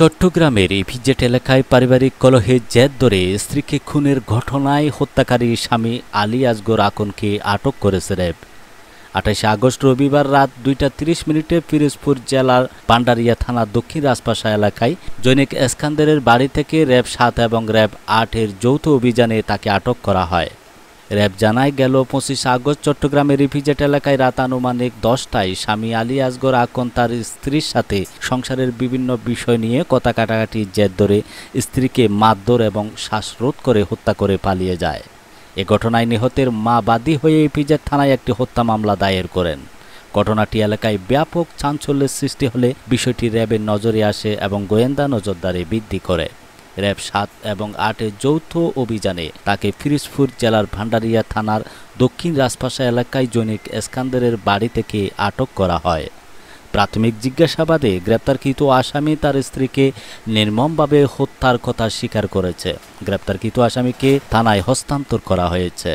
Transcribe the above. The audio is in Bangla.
চট্টগ্রামের ইভিজেট এলাকায় পারিবারিক কলহে জেদ ধরে স্ত্রীকে খুনের ঘটনায় হত্যাকারী স্বামী আলী আজগর আকনকে আটক করেছে র্যাব আঠাশে আগস্ট রবিবার রাত দুইটা তিরিশ মিনিটে পিরোজপুর জেলার পান্ডারিয়া থানা দক্ষিণ রাজপাশা এলাকায় জৈনিক এসকান্দারের বাড়ি থেকে র্যাব সাত এবং র্যাব আটের যৌথ অভিযানে তাকে আটক করা হয় র্যাব জানায় গেল পঁচিশ আগস্ট চট্টগ্রামের রিফিজেট এলাকায় রাত আনুমানিক দশটায় স্বামী আলী আসগর আকন তার স্ত্রীর সাথে সংসারের বিভিন্ন বিষয় নিয়ে কথা কাটাকাটির জের ধরে স্ত্রীকে মারধর এবং শ্বাসরোধ করে হত্যা করে পালিয়ে যায় এ ঘটনায় নিহতের মা বাদী হয়ে রিফিজেট থানায় একটি হত্যা মামলা দায়ের করেন ঘটনাটি এলাকায় ব্যাপক চাঞ্চল্যের সৃষ্টি হলে বিষয়টি র্যাবের নজরে আসে এবং গোয়েন্দা নজরদারি বৃদ্ধি করে র্যাব সাত এবং আটের যৌথ অভিযানে তাকে ফিরোজপুর জেলার ভান্ডারিয়া থানার দক্ষিণ রাজপাশা এলাকায় জৈনিক এসকান্দারের বাড়ি থেকে আটক করা হয় প্রাথমিক জিজ্ঞাসাবাদে গ্রেপ্তারকৃত আসামি তার স্ত্রীকে নির্মমভাবে হত্যার কথা স্বীকার করেছে গ্রেপ্তারকৃত আসামিকে থানায় হস্তান্তর করা হয়েছে